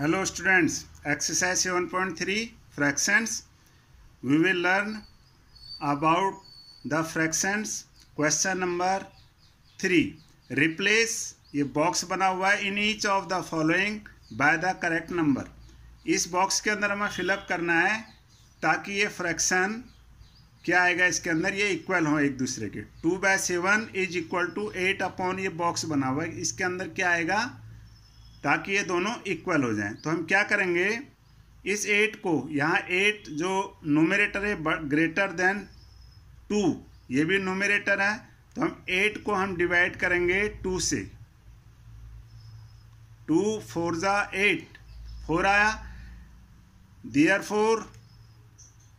exercise seven point 7.3 fractions we will learn about the fractions question number three replace ये box बना हुआ है in each of the following by the correct number इस box के अंदर हमें fill up करना है ताकि ये फ्रैक्शन क्या आएगा इसके अंदर ये इक्वल हो एक दूसरे के two by seven is equal to eight upon ये बॉक्स बना हुआ है इसके अंदर क्या आएगा ताकि ये दोनों इक्वल हो जाएं तो हम क्या करेंगे इस एट को यहाँ एट जो नोमिनेटर है ग्रेटर देन टू ये भी नोमिनेटर है तो हम एट को हम डिवाइड करेंगे टू से टू फोर ज़ा एट फोर आया therefore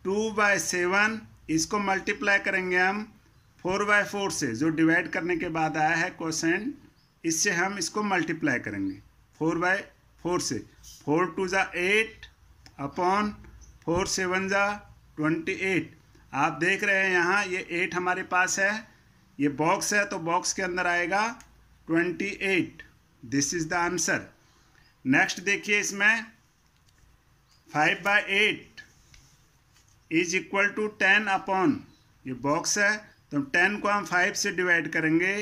two by seven इसको मल्टीप्लाई करेंगे हम फोर बाय फोर से जो डिवाइड करने के बाद आया है क्वेश्चन इससे हम इसको मल्टीप्लाई करेंगे फोर बाय फोर से फोर टू ज़ा एट अपॉन फोर सेवन ज़ा ट्वेंटी एट आप देख रहे हैं यहाँ ये एट हमारे पास है ये बॉक्स है तो बॉक्स के अंदर आएगा twenty eight this is the answer next देखिए इसमें five by eight is equal to ten upon ये बॉक्स है तो टेन को हम फाइव से डिवाइड करेंगे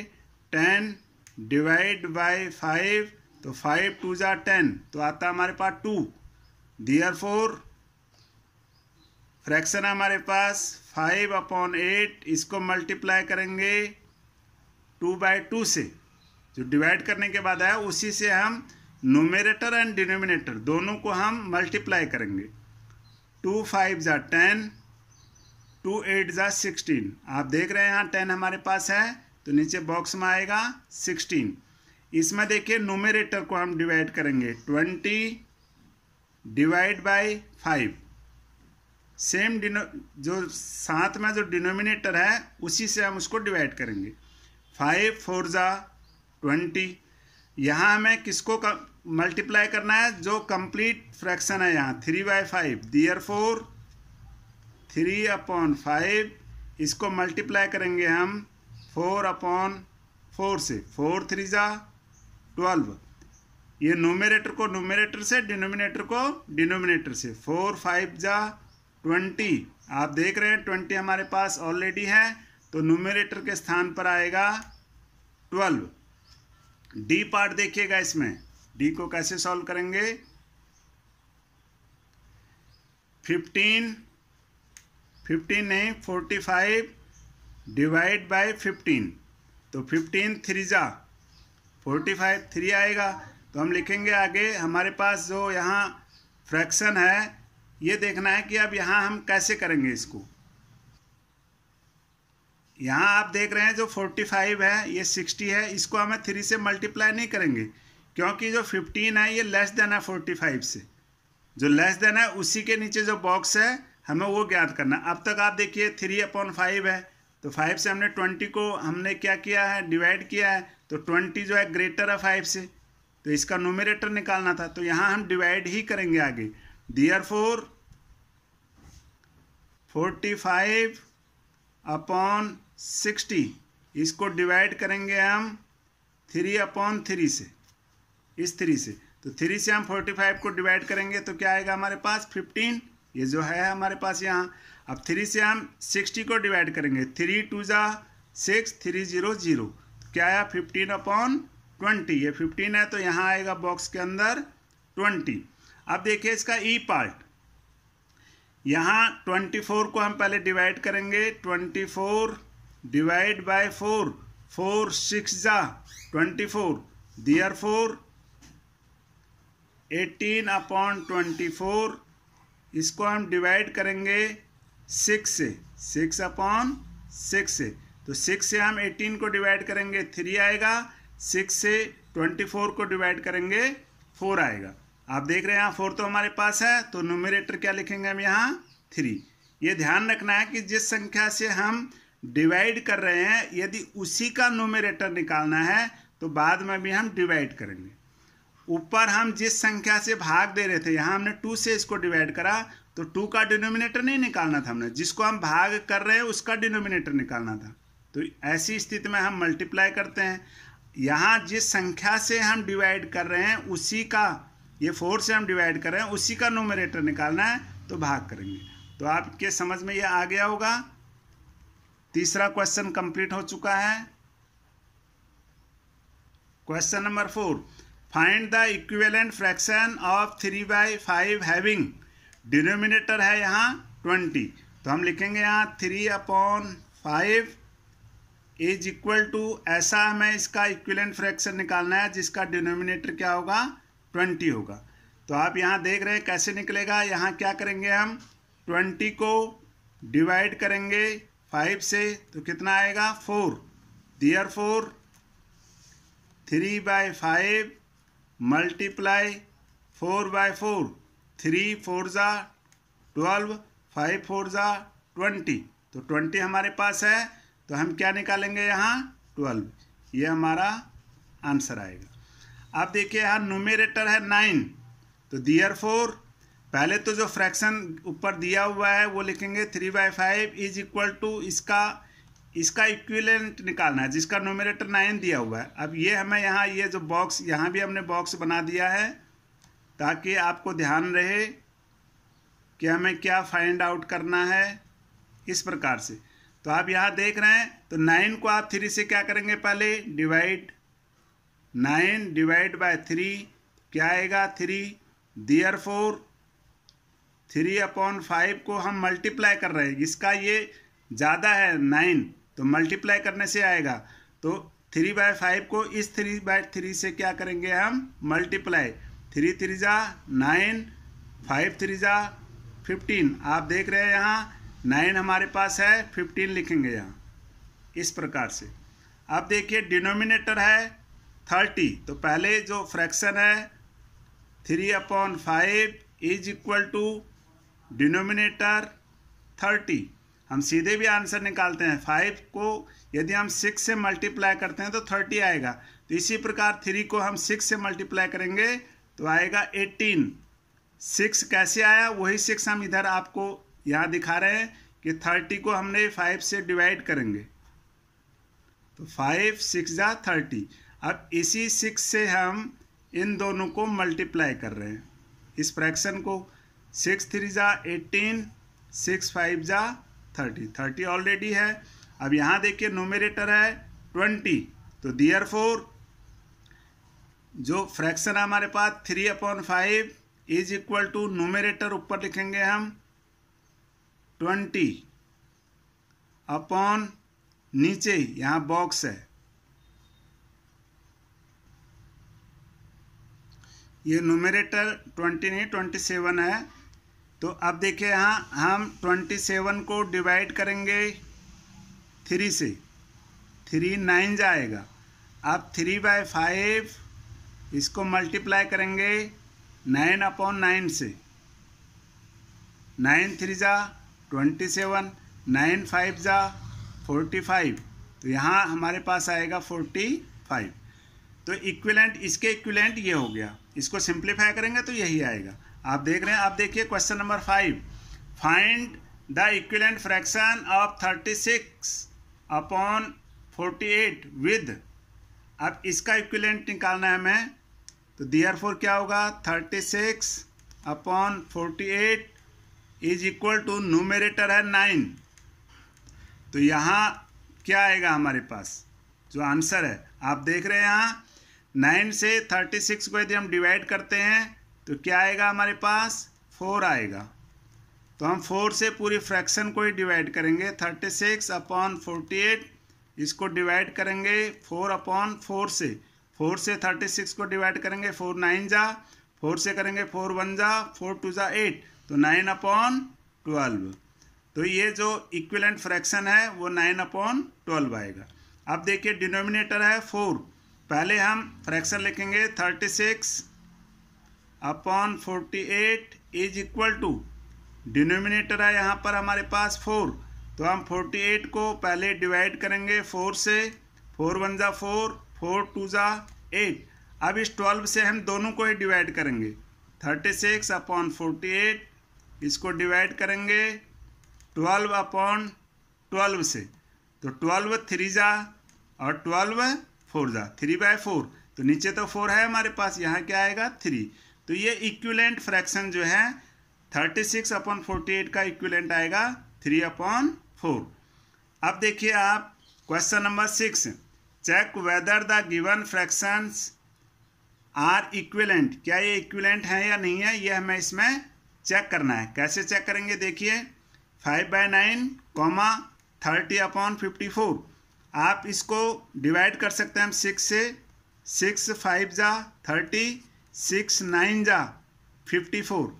टेन डिवाइड बाय फाइव तो फाइव टू ज़ा टेन तो आता हमारे पास टू दियर फोर फ्रैक्शन हमारे पास फाइव अपॉन एट इसको मल्टीप्लाई करेंगे टू बाई टू से जो डिवाइड करने के बाद आया उसी से हम नोमिनेटर एंड डिनोमिनेटर दोनों को हम मल्टीप्लाई करेंगे टू फाइव ज़ा टेन टू एट ज़ा सिक्सटीन आप देख रहे हैं यहाँ टेन हमारे पास है तो नीचे बॉक्स में आएगा सिक्सटीन इसमें देखिए नोमेरेटर को हम डिवाइड करेंगे twenty divide by five same डिनो जो साथ में जो डिनोमिनेटर है उसी से हम उसको डिवाइड करेंगे फाइव फोर ज़ा ट्वेंटी यहाँ हमें किसको मल्टीप्लाई करना है जो कंप्लीट फ्रैक्शन है यहाँ three by five therefore three upon five इसको मल्टीप्लाई करेंगे हम फोर अपॉन फोर से फोर थ्री ज़ा ट्वेल्व ये नोमिनेटर को नोमिनेटर से डिनोमिनेटर को डिनोमिनेटर से फोर फाइव जा ट्वेंटी आप देख रहे हैं ट्वेंटी हमारे पास ऑलरेडी है तो नोमिनेटर के स्थान पर आएगा ट्वेल्व डी पार्ट देखिएगा इसमें डी को कैसे सॉल्व करेंगे फिफ्टीन फिफ्टीन नहीं forty five divide by fifteen तो फिफ्टीन थ्री जा फोर्टी फाइव थ्री आएगा तो हम लिखेंगे आगे हमारे पास जो यहाँ फ्रैक्शन है ये देखना है कि अब यहाँ हम कैसे करेंगे इसको यहाँ आप देख रहे हैं जो फोर्टी फाइव है ये सिक्सटी है इसको हमें थ्री से मल्टीप्लाई नहीं करेंगे क्योंकि जो फिफ्टीन है ये लेस देन है फोर्टी फाइव से जो लेस देन है उसी के नीचे जो बॉक्स है हमें वो ज्ञात करना अब तक आप देखिए थ्री अपॉन फाइव है तो फाइव से हमने ट्वेंटी को हमने क्या किया है डिवाइड किया है तो ट्वेंटी जो है ग्रेटर है फाइव से तो इसका नोमिनेटर निकालना था तो यहाँ हम डिवाइड ही करेंगे आगे therefore forty five upon sixty इसको डिवाइड करेंगे हम थ्री अपॉन थ्री से इस थ्री से तो थ्री से हम फोर्टी फाइव को डिवाइड करेंगे तो क्या आएगा हमारे पास फिफ्टीन ये जो है हमारे पास यहाँ अब थ्री से हम सिक्सटी को डिवाइड करेंगे थ्री टू ज़ा सिक्स थ्री ज़ीरो ज़ीरो क्या आया फिफ्टीन अपॉन ट्वेंटी ये फिफ्टीन है तो यहाँ आएगा बॉक्स के अंदर ट्वेंटी अब देखिए इसका ई e पार्ट यहाँ ट्वेंटी फोर को हम पहले डिवाइड करेंगे twenty four divide by four four six जा twenty four therefore eighteen upon twenty four इसको हम डिवाइड करेंगे सिक्स से सिक्स अपॉन सिक्स से तो सिक्स से हम एटीन को डिवाइड करेंगे थ्री आएगा सिक्स से ट्वेंटी फोर को डिवाइड करेंगे फोर आएगा आप देख रहे हैं यहाँ फोर तो हमारे पास है तो नोमिनेटर क्या लिखेंगे हम यहाँ थ्री ये ध्यान रखना है कि जिस संख्या से हम डिवाइड कर रहे हैं यदि उसी का नोमिनेटर निकालना है तो बाद में भी हम डिवाइड करेंगे ऊपर हम जिस संख्या से भाग दे रहे थे यहाँ हमने टू से इसको डिवाइड करा तो टू का डिनोमिनेटर नहीं निकालना था हमने जिसको हम भाग कर रहे हैं उसका डिनोमिनेटर निकालना था तो ऐसी स्थिति में हम मल्टीप्लाई करते हैं यहाँ जिस संख्या से हम डिवाइड कर रहे हैं उसी का ये फोर से हम डिवाइड कर रहे हैं उसी का नोमिनेटर निकालना है तो भाग करेंगे तो आपके समझ में ये आ गया होगा तीसरा क्वेश्चन कंप्लीट हो चुका है question number four find the equivalent fraction of three by five having denominator है यहाँ ट्वेंटी तो हम लिखेंगे यहाँ three upon five is equal to ऐसा हमें इसका इक्विलेंट फ्रैक्शन निकालना है जिसका डिनोमिनेटर क्या होगा ट्वेंटी होगा तो आप यहाँ देख रहे हैं कैसे निकलेगा यहाँ क्या करेंगे हम ट्वेंटी को डिवाइड करेंगे फाइव से तो कितना आएगा four therefore three by five multiply four by four three four ज़ा ट्वेल्व फाइव फोर ज़ा ट्वेंटी तो ट्वेंटी हमारे पास है तो हम क्या निकालेंगे यहाँ ट्वेल्व ये हमारा आंसर आएगा आप देखिए यहाँ नोमिनेटर है नाइन तो दियर फोर पहले तो जो फ्रैक्शन ऊपर दिया हुआ है वो लिखेंगे three by five is equal to इसका इसका इक्विलेंट निकालना है जिसका नोमिनेटर नाइन दिया हुआ है अब ये हमें यहाँ ये जो बॉक्स यहाँ भी हमने बॉक्स बना दिया है ताकि आपको ध्यान रहे कि हमें क्या फाइंड आउट करना है इस प्रकार से तो आप यहाँ देख रहे हैं तो नाइन को आप थ्री से क्या करेंगे पहले divide nine divide by three क्या आएगा three therefore three upon five को हम मल्टीप्लाई कर रहे हैं इसका ये ज़्यादा है नाइन तो मल्टीप्लाई करने से आएगा तो थ्री बाय फाइव को इस थ्री बाय थ्री से क्या करेंगे हम मल्टीप्लाई थ्री थ्री ज़ा नाइन फाइव थ्री ज़ा फिफ्टीन आप देख रहे हैं यहाँ नाइन हमारे पास है फिफ्टीन लिखेंगे यहाँ इस प्रकार से अब देखिए डिनोमिनेटर है थर्टी तो पहले जो फ्रैक्शन है three upon five is equal to denominator thirty हम सीधे भी आंसर निकालते हैं फाइव को यदि हम सिक्स से मल्टीप्लाई करते हैं तो थर्टी आएगा तो इसी प्रकार थ्री को हम सिक्स से मल्टीप्लाई करेंगे तो आएगा एटीन सिक्स कैसे आया वही सिक्स हम इधर आपको यहाँ दिखा रहे हैं कि थर्टी को हमने फाइव से डिवाइड करेंगे तो फाइव सिक्स जा थर्टी अब इसी सिक्स से हम इन दोनों को मल्टीप्लाई कर रहे हैं इस फ्रैक्शन को सिक्स थ्री जा एटीन सिक्स फाइव जा थर्टी थर्टी ऑलरेडी है अब यहाँ देखिए नोमिनेटर है ट्वेंटी तो दियर फोर जो फ्रैक्शन हमारे पास three upon five is equal to numerator ऊपर लिखेंगे हम ट्वेंटी अपॉन नीचे यहाँ बॉक्स है ये नोमिनेटर ट्वेंटी नहीं ट्वेंटी सेवन है तो अब देखिए यहाँ हम ट्वेंटी सेवन को डिवाइड करेंगे थ्री से थ्री नाइन जाएगा अब थ्री बाय फाइव इसको मल्टीप्लाई करेंगे नाइन अपॉन नाइन से नाइन थ्री जा ट्वेंटी सेवन नाइन फाइव ज़ा फोर्टी फाइव तो यहाँ हमारे पास आएगा फोर्टी फाइव तो इक्विलेंट इसके इक्विलेंट ये हो गया इसको सिंप्लीफाई करेंगे तो यही आएगा आप देख रहे हैं आप देखिए question number five find the equivalent fraction of thirty six upon forty eight with अब इसका इक्विलेंट निकालना है हमें तो दियर फोर क्या होगा thirty six upon forty eight is equal to numerator है नाइन तो यहाँ क्या आएगा हमारे पास जो आंसर है आप देख रहे हैं यहाँ नाइन से थर्टी सिक्स को यदि हम डिवाइड करते हैं तो क्या आएगा हमारे पास फोर आएगा तो हम फोर से पूरी फ्रैक्शन को ही डिवाइड करेंगे thirty six upon forty eight इसको डिवाइड करेंगे फोर अपॉन फोर से फोर से थर्टी सिक्स को डिवाइड करेंगे फोर नाइन जा फोर से करेंगे फोर वन जा फोर टू जा एट तो नाइन अपॉन ट्वेल्व तो ये जो इक्विलेंट फ्रैक्शन है वो नाइन अपॉन ट्वेल्व आएगा अब देखिए डिनोमिनेटर है फोर पहले हम फ्रैक्शन लिखेंगे thirty six upon forty eight is equal to denominator है यहाँ पर हमारे पास फोर तो हम फोर्टी एट को पहले डिवाइड करेंगे फोर से फोर वन ज़ा फोर फोर टू ज़ा एट अब इस ट्वेल्व से हम दोनों को ही डिवाइड करेंगे thirty six upon forty eight इसको डिवाइड करेंगे ट्वेल्व अपॉन ट्वेल्व से तो ट्वेल्व थ्री जा और ट्वेल्व फोर जा थ्री बाय फोर तो नीचे तो फोर है हमारे पास यहाँ क्या आएगा थ्री तो ये इक्विलेंट फ्रैक्शन जो है thirty six upon forty eight का इक्विलेंट आएगा थ्री अपॉन फोर अब देखिए आप question number six check whether the given fractions are equivalent क्या ये इक्विलेंट है या नहीं है ये हमें इसमें चेक करना है कैसे चेक करेंगे देखिए five by nine comma thirty upon fifty four आप इसको डिवाइड कर सकते हैं हम सिक्स से सिक्स फाइव जा थर्टी सिक्स नाइन जा फिफ्टी फोर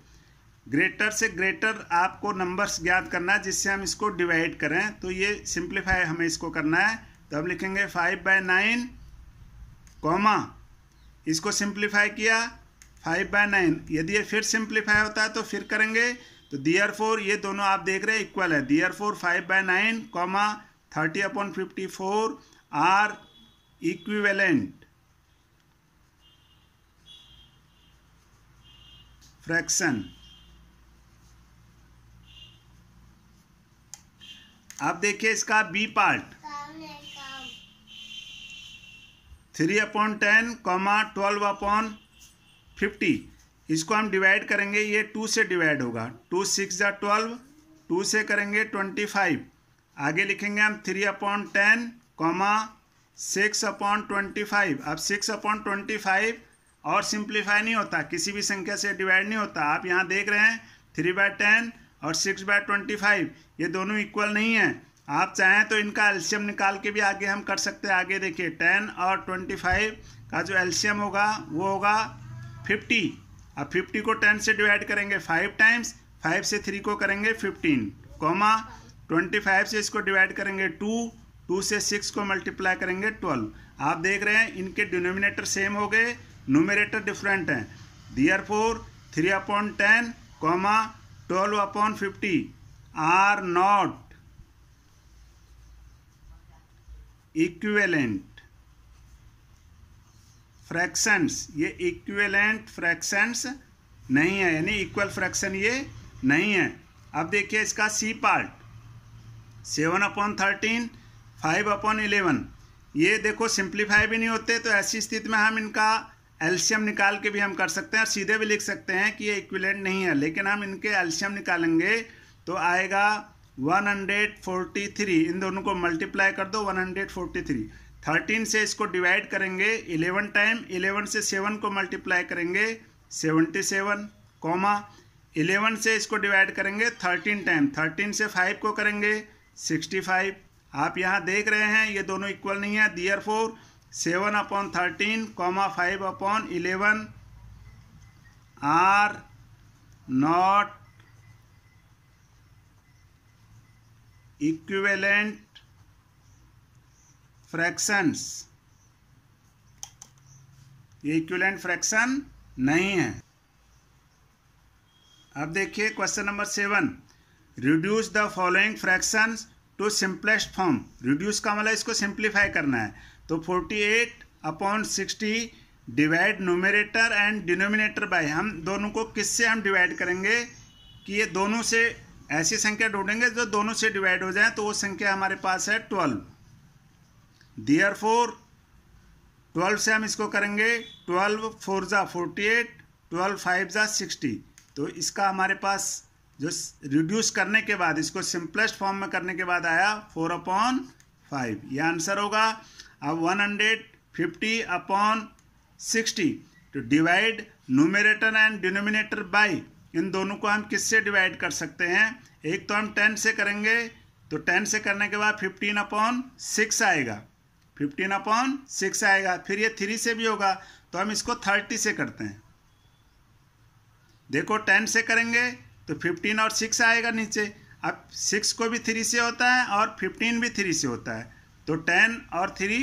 ग्रेटर से ग्रेटर आपको नंबर्स ज्ञात करना है जिससे हम इसको डिवाइड करें तो ये सिंप्लीफाई हमें इसको करना है तो हम लिखेंगे फाइव बाय नाइन कॉमा इसको सिंप्लीफाई किया फाइव बाय नाइन यदि ये फिर सिंप्लीफाई होता है तो फिर करेंगे तो दियर फोर ये दोनों आप देख रहे हैं इक्वल है DR four five by nine comma thirty upon fifty four are equivalent fraction आप देखिए इसका B part three upon ten comma twelve upon fifty इसको हम डिवाइड करेंगे ये टू से डिवाइड होगा टू सिक्स या ट्वेल्व टू से करेंगे ट्वेंटी फाइव आगे लिखेंगे हम three upon ten comma six upon twenty five अब सिक्स अपॉन ट्वेंटी फाइव और सिंप्लीफाई नहीं होता किसी भी संख्या से डिवाइड नहीं होता आप यहाँ देख रहे हैं थ्री बाय टेन और सिक्स बाय ट्वेंटी फाइव ये दोनों इक्वल नहीं है आप चाहें तो इनका एल्शियम निकाल के भी आगे हम कर सकते हैं आगे देखिए टेन और ट्वेंटी फाइव का जो एल्शियम होगा वो होगा फिफ्टी अब फिफ्टी को टेन से डिवाइड करेंगे फाइव टाइम्स फाइव से थ्री को करेंगे फिफ्टीन कॉमा ट्वेंटी फाइव से इसको डिवाइड करेंगे टू टू से सिक्स को मल्टीप्लाई करेंगे ट्वेल्व आप देख रहे हैं इनके डिनोमिनेटर सेम हो गए नोमिनेटर डिफरेंट हैं therefore three upon ten comma twelve upon fifty are not equivalent fractions ये इक्वेलेंट फ्रैक्शंस नहीं है यानी इक्वल फ्रैक्शन ये नहीं है अब देखिए इसका C part seven upon thirteen five upon eleven ये देखो सिंप्लीफाई भी नहीं होते तो ऐसी स्थिति में हम इनका एल्शियम निकाल के भी हम कर सकते हैं और सीधे भी लिख सकते हैं कि ये इक्विलेंट नहीं है लेकिन हम इनके एल्शियम निकालेंगे तो आएगा 143 इन दोनों को मल्टीप्लाई कर दो 143 थर्टीन से इसको डिवाइड करेंगे इलेवन टाइम इलेवन से सेवन को मल्टीप्लाई करेंगे सेवेंटी सेवन कॉमा इलेवन से इसको डिवाइड करेंगे थर्टीन टाइम थर्टीन से फाइव को करेंगे सिक्सटी फाइव आप यहाँ देख रहे हैं ये दोनों इक्वल नहीं है therefore seven upon thirteen comma five upon eleven are not equivalent fractions ये इक्विलेंट फ्रैक्शन नहीं है अब देखिए question number seven reduce the following fraction to simplest form reduce का मतलब इसको सिंप्लीफाई करना है तो 48 eight upon sixty divide numerator and denominator by हम दोनों को किससे हम डिवाइड करेंगे कि ये दोनों से ऐसी संख्या ढूंढेंगे जो दोनों से डिवाइड हो जाए तो वो संख्या हमारे पास है ट्वेल्व डियर फोर ट्वेल्व से हम इसको करेंगे ट्वेल्व फोर ज़ा फोर्टी एट ट्वेल्व फाइव ज़ा सिक्सटी तो इसका हमारे पास जो रिड्यूस करने के बाद इसको सिंपलेस्ट फॉर्म में करने के बाद आया फोर अपॉन फाइव ये आंसर होगा अब one hundred fifty upon sixty तो divide numerator and denominator by इन दोनों को हम किससे डिवाइड कर सकते हैं एक तो हम टेन से करेंगे तो टेन से करने के बाद फिफ्टीन अपॉन सिक्स आएगा फिफ्टीन अपॉन सिक्स आएगा फिर ये थ्री से भी होगा तो हम इसको थर्टी से करते हैं देखो टेन से करेंगे तो फिफ्टीन और सिक्स आएगा नीचे अब सिक्स को भी थ्री से होता है और फिफ्टीन भी थ्री से होता है तो टेन और three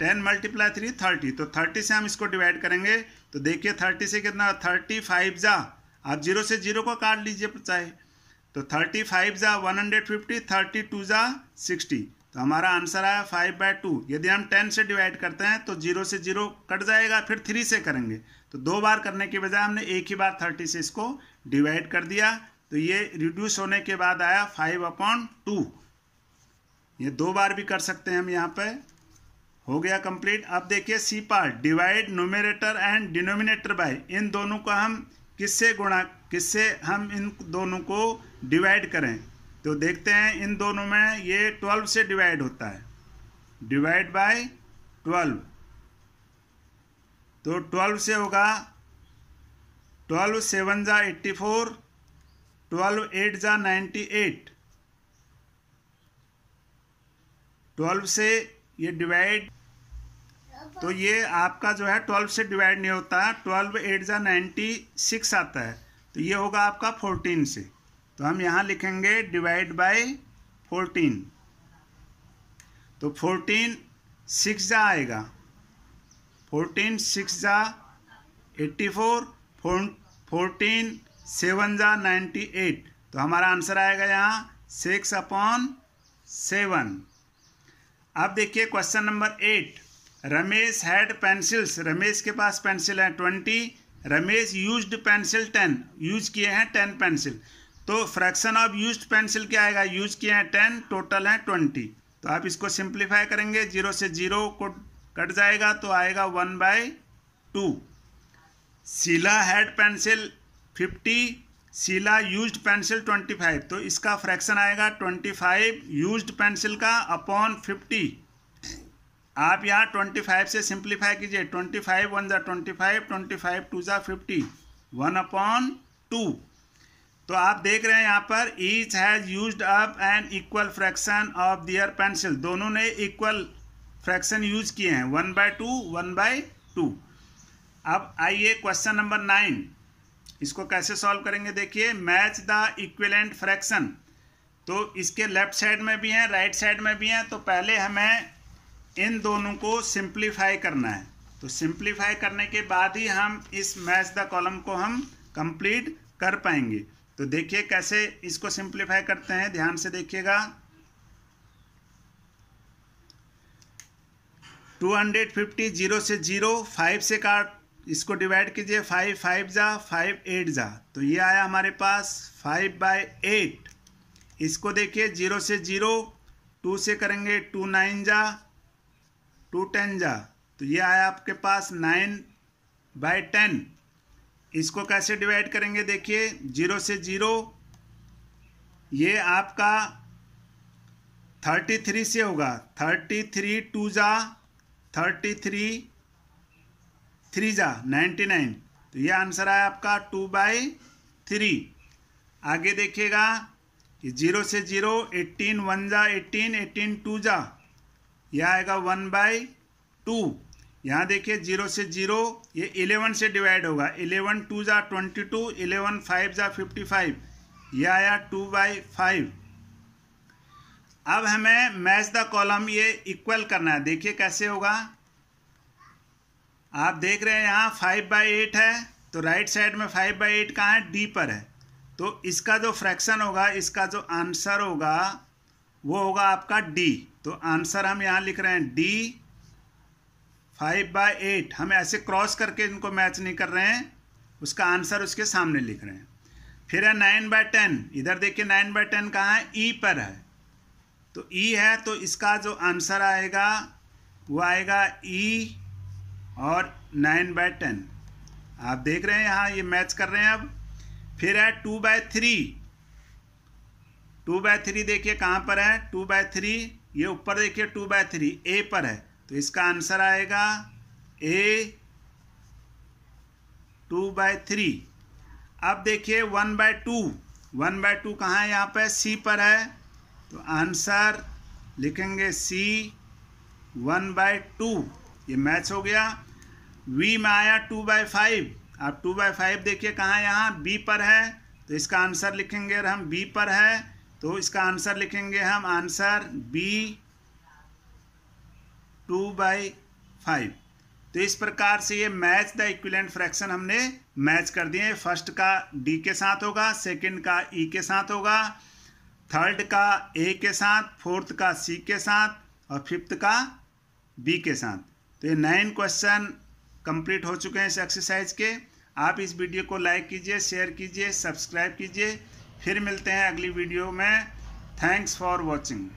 ten multiply three thirty तो थर्टी से हम इसको डिवाइड करेंगे तो देखिए थर्टी से कितना थर्टी फाइव जा आप जीरो से जीरो को काट लीजिए चाहे तो थर्टी फाइव जा one hundred fifty thirty two जा सिक्सटी तो हमारा आंसर आया फाइव बाय टू यदि हम टेन से डिवाइड करते हैं तो जीरो से जीरो कट जाएगा फिर थ्री से करेंगे तो दो बार करने के बजाय हमने एक ही बार थर्टी से इसको डिवाइड कर दिया तो ये रिड्यूस होने के बाद आया फाइव अपॉन टू ये दो बार भी कर सकते हैं हम यहाँ पे हो गया कंप्लीट अब देखिए C part divide numerator and denominator by इन दोनों को हम किससे गुणा किससे हम इन दोनों को डिवाइड करें तो देखते हैं इन दोनों में ये ट्वेल्व से डिवाइड होता है डिवाइड बाय ट्वेल्व तो ट्वेल्व से होगा ट्वेल्व सेवन ज़ा एट्टी फोर ट्वेल्व एट ज़ा नाइन्टी एट ट्वेल्व से ये डिवाइड तो ये आपका जो है ट्वेल्व से डिवाइड नहीं होता ट्वेल्व एट ज़ा नाइन्टी सिक्स आता है तो ये होगा आपका फोर्टीन से तो हम यहाँ लिखेंगे डिवाइड बाय फोर्टीन तो फोर्टीन सिक्स जा आएगा फोर्टीन सिक्स जा एट्टी फोर फोर्टीन सेवन जा नाइन्टी एट तो हमारा आंसर आएगा यहाँ सिक्स अपॉन सेवन अब देखिए question number eight Ramesh had pencils Ramesh के पास पेंसिल है twenty Ramesh used pencil ten use किए हैं टेन पेंसिल तो फ्रैक्शन ऑफ यूज पेंसिल क्या आएगा यूज किए हैं टेन टोटल हैं ट्वेंटी तो आप इसको सिंप्लीफाई करेंगे जीरो से जीरो को कट जाएगा तो आएगा one by two Sheela had pencil fifty Sheela used pencil twenty five तो इसका फ्रैक्शन आएगा ट्वेंटी फाइव यूज पेंसिल का अपॉन फिफ्टी आप यहाँ ट्वेंटी फाइव से सिंप्लीफाई कीजिए ट्वेंटी फाइव वन ज़ा twenty five twenty five two ज़ा फिफ्टी वन अपॉन टू तो आप देख रहे हैं यहाँ पर each has used up an equal fraction of their pencil दोनों ने इक्वल फ्रैक्शन यूज किए हैं one by two one by two अब आइए क्वेश्चन नंबर नाइन इसको कैसे सॉल्व करेंगे देखिए मैच द इक्वलेंट फ्रैक्शन तो इसके लेफ्ट साइड में भी हैं राइट साइड में भी हैं तो पहले हमें इन दोनों को सिंप्लीफाई करना है तो सिंप्लीफाई करने के बाद ही हम इस मैच द कॉलम को हम कंप्लीट कर पाएंगे तो देखिए कैसे इसको सिंप्लीफाई करते हैं ध्यान से देखिएगा 250 जीरो से जीरो फाइव से काट इसको डिवाइड कीजिए फाइव फाइव जा फाइव एट जा तो ये आया हमारे पास फाइव बाई एट इसको देखिए जीरो से जीरो टू से करेंगे टू नाइन जा टू टेन जा तो ये आया आपके पास नाइन बाई टेन इसको कैसे डिवाइड करेंगे देखिए जीरो से जीरो ये आपका थर्टी थ्री से होगा थर्टी थ्री टू जा थर्टी थ्री थ्री जा नाइन्टी नाइन तो ये आंसर आया आपका टू बाई थ्री आगे देखिएगा जीरो से जीरो एट्टीन वन जा एट्टीन एट्टीन टू जा यह आएगा वन बाई टू यहाँ देखिए जीरो से जीरो ये इलेवन से डिवाइड होगा इलेवन टू ज़ा ट्वेंटी टू इलेवन फाइव ज़ा फिफ्टी फाइव यह आया टू बाई फाइव अब हमें मैच द कॉलम ये इक्वल करना है देखिए कैसे होगा आप देख रहे हैं यहाँ फाइव बाई एट है तो राइट साइड में फाइव बाई एट कहाँ है डी पर है तो इसका जो फ्रैक्शन होगा इसका जो आंसर होगा वो होगा आपका डी तो आंसर हम यहाँ लिख रहे हैं डी फाइव बाई एट हम ऐसे क्रॉस करके इनको मैच नहीं कर रहे हैं उसका आंसर उसके सामने लिख रहे हैं फिर है नाइन बाय टेन इधर देखिए नाइन बाय टेन कहाँ है ई e पर है तो ई e है तो इसका जो आंसर आएगा वो आएगा ई e और नाइन बाय टेन आप देख रहे हैं यहाँ ये मैच कर रहे हैं अब फिर है two by three two by three देखिए कहाँ पर है टू बाय थ्री ये ऊपर देखिए टू बाय थ्री ए पर है तो इसका आंसर आएगा ए टू बाय थ्री अब देखिए one by two one by two कहाँ है यहाँ पे सी पर है तो आंसर लिखेंगे सी वन बाय टू ये मैच हो गया वी में आया टू बाय फाइव अब टू बाय फाइव देखिए कहाँ यहाँ बी पर है तो इसका आंसर लिखेंगे और हम बी पर है तो इसका आंसर लिखेंगे हम answer B two by five तो इस प्रकार से ये मैच द इक्विलेंट फ्रैक्शन हमने मैच कर दिए फर्स्ट का डी के साथ होगा सेकंड का ई e के साथ होगा थर्ड का ए के साथ फोर्थ का सी के साथ और फिफ्थ का बी के साथ तो ये नाइन क्वेश्चन कंप्लीट हो चुके हैं इस एक्सरसाइज के आप इस वीडियो को लाइक कीजिए शेयर कीजिए सब्सक्राइब कीजिए फिर मिलते हैं अगली वीडियो में थैंक्स फॉर वॉचिंग